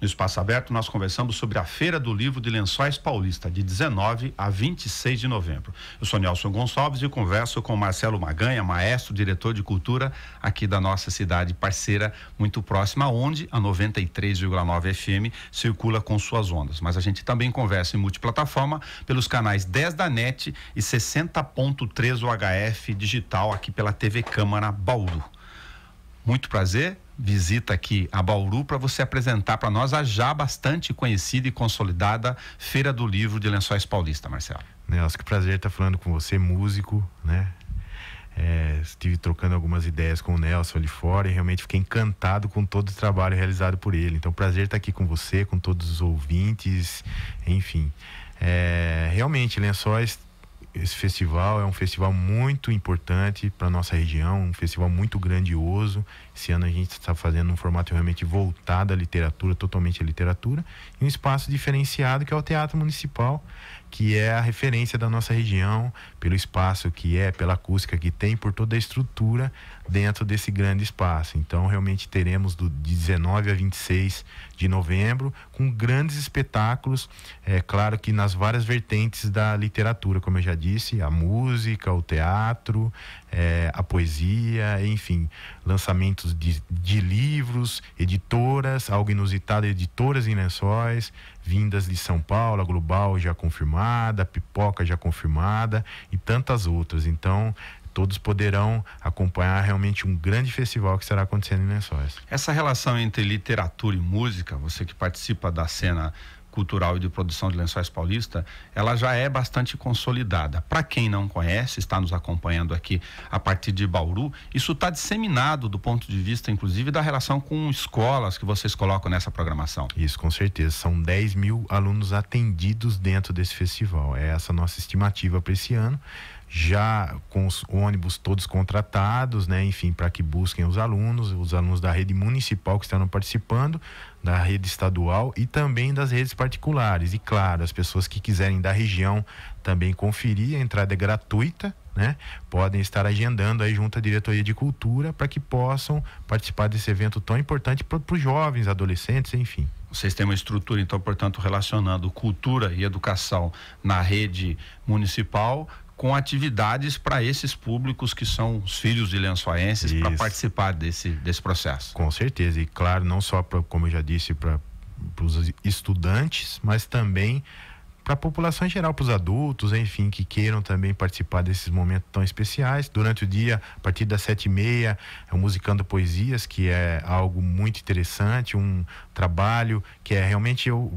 No Espaço Aberto, nós conversamos sobre a Feira do Livro de Lençóis Paulista, de 19 a 26 de novembro. Eu sou Nelson Gonçalves e converso com Marcelo Maganha, maestro, diretor de cultura aqui da nossa cidade parceira, muito próxima, onde a 93,9 FM circula com suas ondas. Mas a gente também conversa em multiplataforma pelos canais 10 da NET e 60.3 UHF digital aqui pela TV Câmara Baldo. Muito prazer visita aqui a Bauru para você apresentar para nós a já bastante conhecida e consolidada Feira do Livro de Lençóis Paulista, Marcelo. Nelson, né, que prazer estar tá falando com você, músico, né? É, estive trocando algumas ideias com o Nelson ali fora e realmente fiquei encantado com todo o trabalho realizado por ele. Então, prazer estar tá aqui com você, com todos os ouvintes, enfim. É, realmente, Lençóis esse festival é um festival muito importante para nossa região, um festival muito grandioso. Esse ano a gente está fazendo um formato realmente voltado à literatura, totalmente à literatura, e um espaço diferenciado que é o Teatro Municipal, que é a referência da nossa região, pelo espaço que é, pela acústica que tem, por toda a estrutura dentro desse grande espaço. Então, realmente teremos do 19 a 26 de novembro, com grandes espetáculos, é claro que nas várias vertentes da literatura, como eu já disse, a música, o teatro, é, a poesia, enfim, lançamentos de, de livros, editoras, algo inusitado, editoras em lençóis, vindas de São Paulo, a Global já confirmada, a Pipoca já confirmada e tantas outras. Então, todos poderão acompanhar realmente um grande festival que estará acontecendo em Lençóis. Essa relação entre literatura e música, você que participa da cena cultural e de produção de lençóis paulista, ela já é bastante consolidada. Para quem não conhece, está nos acompanhando aqui a partir de Bauru, isso está disseminado do ponto de vista, inclusive, da relação com escolas que vocês colocam nessa programação. Isso, com certeza. São 10 mil alunos atendidos dentro desse festival. É essa nossa estimativa para esse ano já com os ônibus todos contratados, né, enfim, para que busquem os alunos, os alunos da rede municipal que estão participando, da rede estadual e também das redes particulares. E claro, as pessoas que quiserem da região também conferir, a entrada é gratuita, né? Podem estar agendando aí junto à diretoria de cultura para que possam participar desse evento tão importante para os jovens, adolescentes, enfim. Vocês têm uma estrutura, então, portanto, relacionando cultura e educação na rede municipal com atividades para esses públicos que são os filhos de lençoenses para participar desse, desse processo. Com certeza, e claro, não só, pra, como eu já disse, para os estudantes, mas também para a população em geral, para os adultos, enfim, que queiram também participar desses momentos tão especiais. Durante o dia, a partir das sete e meia, é o Musicando Poesias, que é algo muito interessante, um trabalho que é realmente eu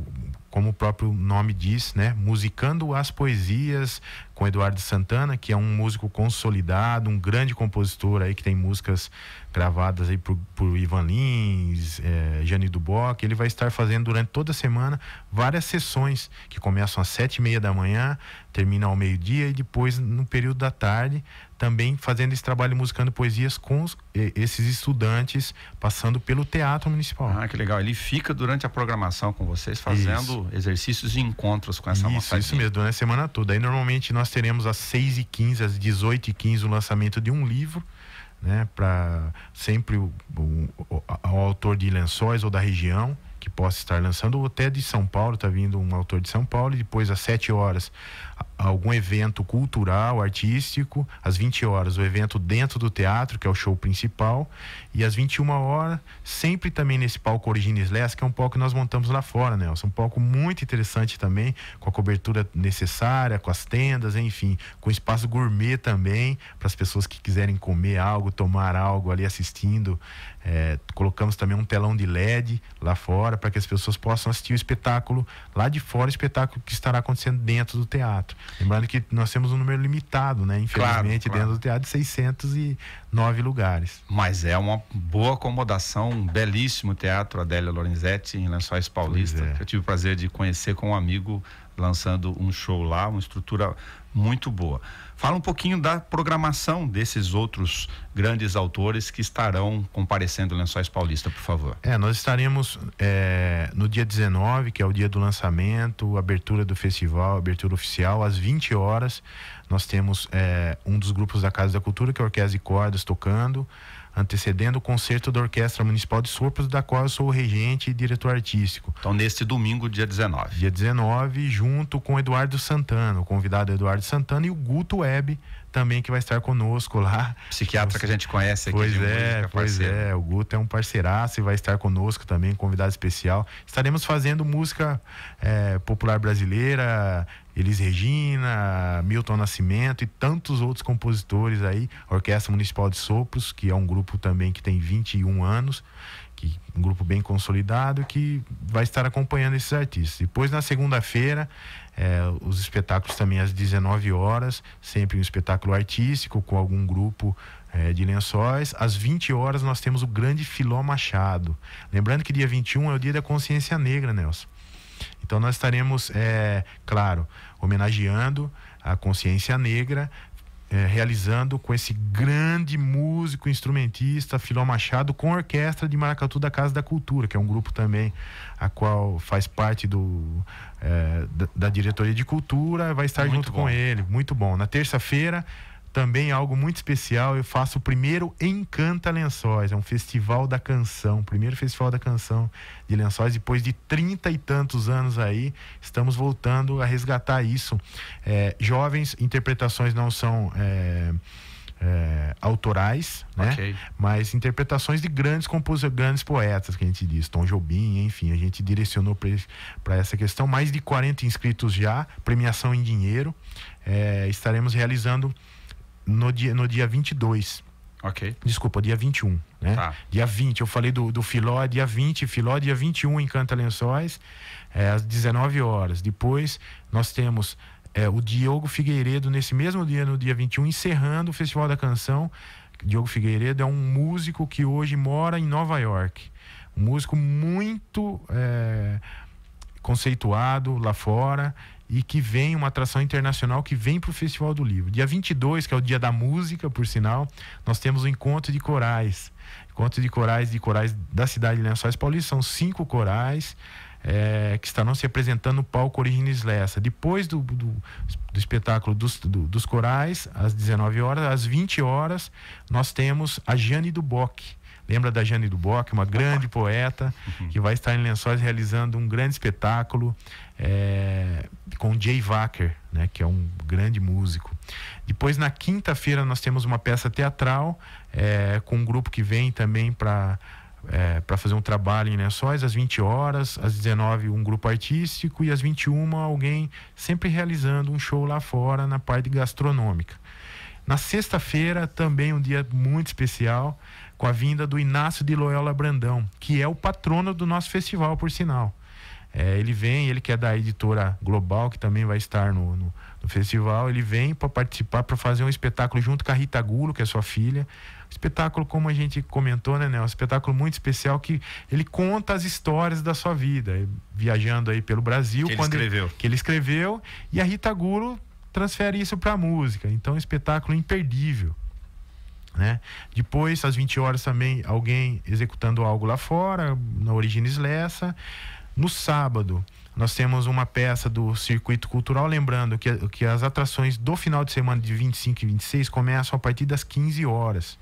como o próprio nome diz, né? Musicando as poesias com Eduardo Santana, que é um músico consolidado, um grande compositor aí que tem músicas gravadas aí por, por Ivan Lins, é, Jane Duboc. Ele vai estar fazendo durante toda a semana várias sessões que começam às sete e meia da manhã, terminam ao meio-dia e depois no período da tarde também fazendo esse trabalho musicando poesias com os, esses estudantes passando pelo Teatro Municipal. Ah, que legal. Ele fica durante a programação com vocês fazendo isso. exercícios e encontros com essa moçada. Isso mesmo, durante a semana toda. Aí normalmente nós teremos às 6 e 15 às 18 e 15 o lançamento de um livro, né? Para sempre o, o, o, o autor de Lençóis ou da região que possa estar lançando, ou até de São Paulo, está vindo um autor de São Paulo, e depois às 7 horas algum evento cultural, artístico, às 20 horas, o evento dentro do teatro, que é o show principal, e às 21 horas, sempre também nesse palco Origines Les, que é um palco que nós montamos lá fora, Nelson. Um palco muito interessante também, com a cobertura necessária, com as tendas, enfim, com espaço gourmet também, para as pessoas que quiserem comer algo, tomar algo ali assistindo. É, colocamos também um telão de LED lá fora, para que as pessoas possam assistir o espetáculo lá de fora, o espetáculo que estará acontecendo dentro do teatro teatro. Lembrando que nós temos um número limitado, né? Infelizmente, claro, dentro claro. do teatro, de 609 lugares. Mas é uma boa acomodação, um belíssimo teatro, Adélia Lorenzetti, em Lençóis Paulista, é. que eu tive o prazer de conhecer com um amigo lançando um show lá, uma estrutura muito boa. Fala um pouquinho da programação desses outros grandes autores que estarão comparecendo no Lençóis Paulista, por favor. É, nós estaremos é, no dia 19, que é o dia do lançamento, abertura do festival, abertura oficial, às 20 horas. Nós temos é, um dos grupos da Casa da Cultura, que é a Orquestra e Cordas, tocando antecedendo o concerto da Orquestra Municipal de Sopros, da qual eu sou o regente e diretor artístico. Então, neste domingo, dia 19. Dia 19, junto com Eduardo Santana, o convidado é Eduardo Santana e o Guto Web também que vai estar conosco lá. Psiquiatra que a gente conhece aqui. Pois é, música, pois é. O Guto é um parceiraço e vai estar conosco também, convidado especial. Estaremos fazendo música é, popular brasileira, Elis Regina, Milton Nascimento e tantos outros compositores aí, a Orquestra Municipal de Sopros, que é um grupo também que tem 21 anos, que um grupo bem consolidado que vai estar acompanhando esses artistas. Depois na segunda-feira, é, os espetáculos também às 19 horas, sempre um espetáculo artístico com algum grupo é, de lençóis. Às 20 horas nós temos o grande Filó Machado. Lembrando que dia 21 é o dia da consciência negra, Nelson. Então nós estaremos, é, claro, homenageando a consciência negra, é, realizando com esse grande músico, instrumentista, Filó Machado, com a orquestra de Maracatu da Casa da Cultura, que é um grupo também a qual faz parte do, é, da, da, diretoria de cultura, vai estar muito junto bom. com ele. Muito bom. Na terça-feira, também algo muito especial, eu faço o primeiro Encanta Lençóis, é um festival da canção, primeiro festival da canção de Lençóis, depois de trinta e tantos anos aí, estamos voltando a resgatar isso. É, jovens, interpretações não são. É, é, autorais, né? Okay. Mas interpretações de grandes compositores, grandes poetas que a gente diz, Tom Jobim, enfim, a gente direcionou para essa questão. Mais de 40 inscritos já, premiação em dinheiro. É, estaremos realizando no dia, no dia 22. Ok. Desculpa, dia 21, né? Tá. Dia 20, eu falei do, do Filó, dia 20, Filó, dia 21 em Canta Lençóis, é, às 19 horas. Depois nós temos é, o Diogo Figueiredo, nesse mesmo dia, no dia 21, encerrando o Festival da Canção. Diogo Figueiredo é um músico que hoje mora em Nova York. Um músico muito é, conceituado lá fora e que vem uma atração internacional que vem para o Festival do Livro. Dia 22, que é o dia da música, por sinal, nós temos o um encontro de corais. Encontro de corais de corais da cidade de Lençóis Paulista, são cinco corais. É, que estarão se apresentando no palco Origines Lessa. Depois do, do, do espetáculo dos, do, dos corais, às 19 horas, às 20 horas, nós temos a Jane Duboc, Lembra da Jane Duboc, uma grande poeta, uhum. que vai estar em Lençóis realizando um grande espetáculo é, com Jay Wacker, né, que é um grande músico. Depois, na quinta-feira, nós temos uma peça teatral é, com um grupo que vem também para. É, para fazer um trabalho em Lençóis às 20 horas, às 19 um grupo artístico e às 21 alguém sempre realizando um show lá fora na parte gastronômica. Na sexta-feira, também um dia muito especial, com a vinda do Inácio de Loyola Brandão, que é o patrono do nosso festival, por sinal. É, ele vem, ele que é da editora Global, que também vai estar no, no, no festival, ele vem para participar, para fazer um espetáculo junto com a Rita Gulo, que é sua filha. Espetáculo, como a gente comentou, né, Um espetáculo muito especial que ele conta as histórias da sua vida, viajando aí pelo Brasil. Que ele escreveu. Ele, que ele escreveu. E a Rita Gulo transfere isso para a música. Então, espetáculo imperdível. Né? Depois, às 20 horas, também alguém executando algo lá fora, na Origines Lessa. No sábado, nós temos uma peça do Circuito Cultural, lembrando que, que as atrações do final de semana de 25 e 26 começam a partir das 15 horas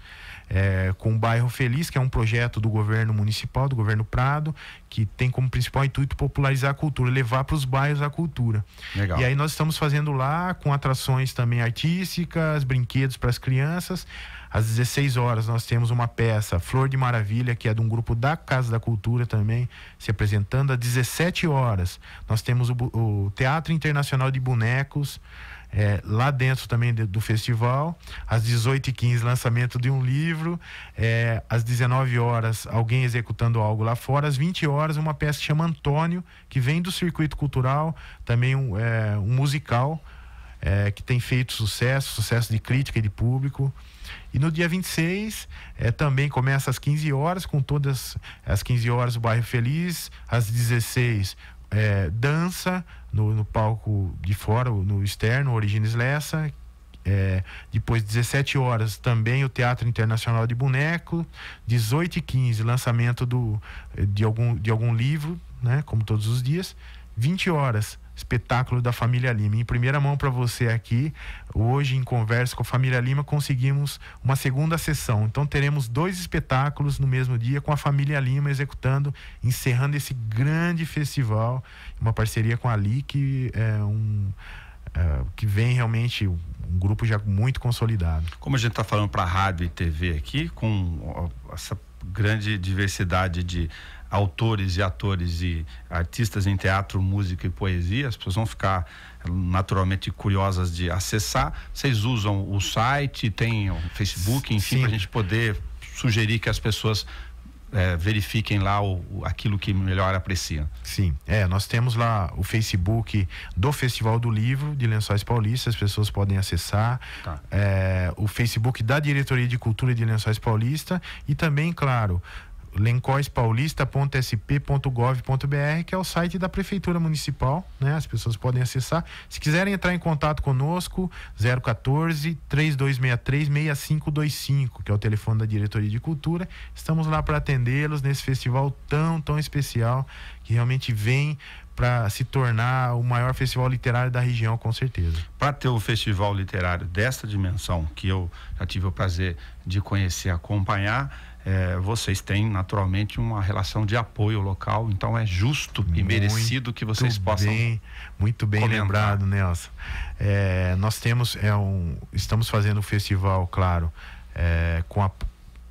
é, com o Bairro Feliz, que é um projeto do governo municipal, do governo Prado, que tem como principal intuito popularizar a cultura, levar para os bairros a cultura. Legal. E aí nós estamos fazendo lá com atrações também artísticas, brinquedos para as crianças. Às 16 horas nós temos uma peça, Flor de Maravilha, que é de um grupo da Casa da Cultura também, se apresentando. Às 17 horas nós temos o, o Teatro Internacional de Bonecos. É, lá dentro também de, do festival, às 18h15, lançamento de um livro, é, às 19 horas alguém executando algo lá fora, às 20 horas uma peça que chama Antônio, que vem do circuito cultural, também um, é, um musical é, que tem feito sucesso, sucesso de crítica e de público. E no dia 26 é, também começa às 15 horas, com todas as 15 horas o Bairro Feliz, às 16 é, dança, no, no palco de fora, no externo, Origines Lessa. É, depois, 17 horas, também o Teatro Internacional de Boneco. 18 e 15, lançamento do, eh, de, algum, de algum livro, né, como todos os dias. 20 horas, espetáculo da família Lima. Em primeira mão para você aqui, hoje em conversa com a família Lima, conseguimos uma segunda sessão. Então teremos dois espetáculos no mesmo dia com a família Lima executando, encerrando esse grande festival, uma parceria com a Ali que é um é, que vem realmente um grupo já muito consolidado. Como a gente está falando para rádio e TV aqui, com essa grande diversidade de autores e atores e artistas em teatro, música e poesia, as pessoas vão ficar eh, naturalmente curiosas de acessar. Vocês usam o site, tem o Facebook, enfim, para a gente poder sugerir que as pessoas é, verifiquem lá o, o, aquilo que melhor apreciam. Sim, é, nós temos lá o Facebook do Festival do Livro de Lençóis Paulista, as pessoas podem acessar, tá. é, o Facebook da Diretoria de Cultura de Lençóis Paulista e também, claro, lencoispaulista.sp.gov.br, que é o site da Prefeitura Municipal, né? As pessoas podem acessar. Se quiserem entrar em contato conosco, 014 3263 6525, que é o telefone da Diretoria de Cultura. Estamos lá para atendê-los nesse festival tão, tão especial, que realmente vem para se tornar o maior festival literário da região, com certeza. Para ter um festival literário dessa dimensão, que eu já tive o prazer de conhecer, acompanhar, é, vocês têm naturalmente uma relação de apoio local, então é justo e merecido que vocês possam. Bem, muito bem comentar. lembrado, Nelson. É, nós temos, é um, estamos fazendo o um festival, claro, é, com a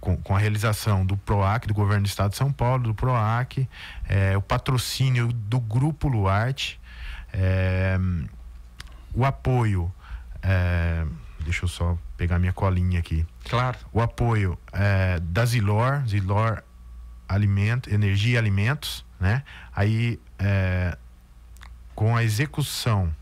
com, com, a realização do PROAC, do governo do estado de São Paulo, do PROAC, é, o patrocínio do Grupo Luarte, é, o apoio é, Deixa eu só pegar minha colinha aqui. Claro. O apoio é, da Zilor, Zilor Alimento, Energia e Alimentos, né? Aí, é, com a execução,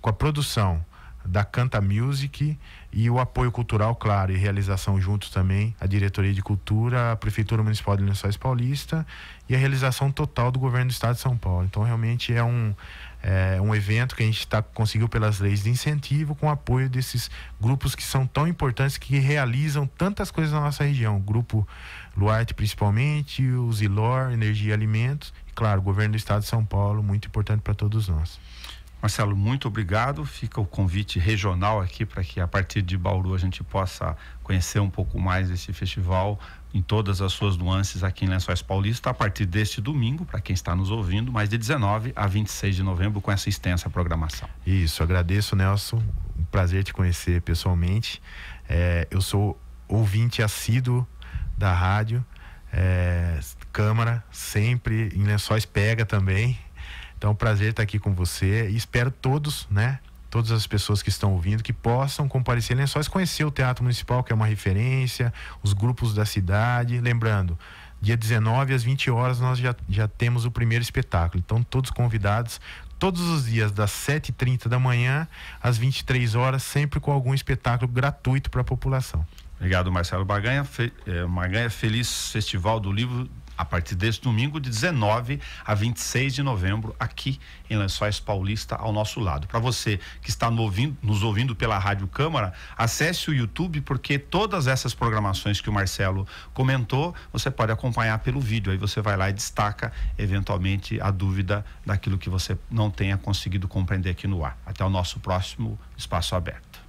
com a produção da Canta Music e o apoio cultural, claro, e realização juntos também, a Diretoria de Cultura, a Prefeitura Municipal de Lençóis Paulista e a realização total do Governo do Estado de São Paulo. Então, realmente é um, é, um evento que a gente tá, conseguiu pelas leis de incentivo com o apoio desses grupos que são tão importantes, que realizam tantas coisas na nossa região. O grupo Luarte, principalmente, o Zilor, Energia e Alimentos, e, claro, o Governo do Estado de São Paulo, muito importante para todos nós. Marcelo, muito obrigado. Fica o convite regional aqui para que a partir de Bauru a gente possa conhecer um pouco mais esse festival em todas as suas nuances aqui em Lençóis Paulista a partir deste domingo, para quem está nos ouvindo, mais de 19 a 26 de novembro com essa extensa programação. Isso, agradeço, Nelson. Um prazer te conhecer pessoalmente. É, eu sou ouvinte assíduo da rádio. É, Câmara sempre em Lençóis pega também então, prazer estar aqui com você e espero todos, né? Todas as pessoas que estão ouvindo que possam comparecer lençóis, é conhecer o Teatro Municipal, que é uma referência, os grupos da cidade. Lembrando, dia 19 às 20 horas nós já, já temos o primeiro espetáculo. Então, todos convidados, todos os dias, das 7h30 da manhã às 23 horas, sempre com algum espetáculo gratuito para a população. Obrigado, Marcelo Maganha. Fe, eh, Maganha, feliz Festival do Livro a partir deste domingo, de 19 a 26 de novembro, aqui em Lençóis Paulista, ao nosso lado. Para você que está nos ouvindo, nos ouvindo pela Rádio Câmara, acesse o YouTube, porque todas essas programações que o Marcelo comentou, você pode acompanhar pelo vídeo. Aí você vai lá e destaca, eventualmente, a dúvida daquilo que você não tenha conseguido compreender aqui no ar. Até o nosso próximo espaço aberto.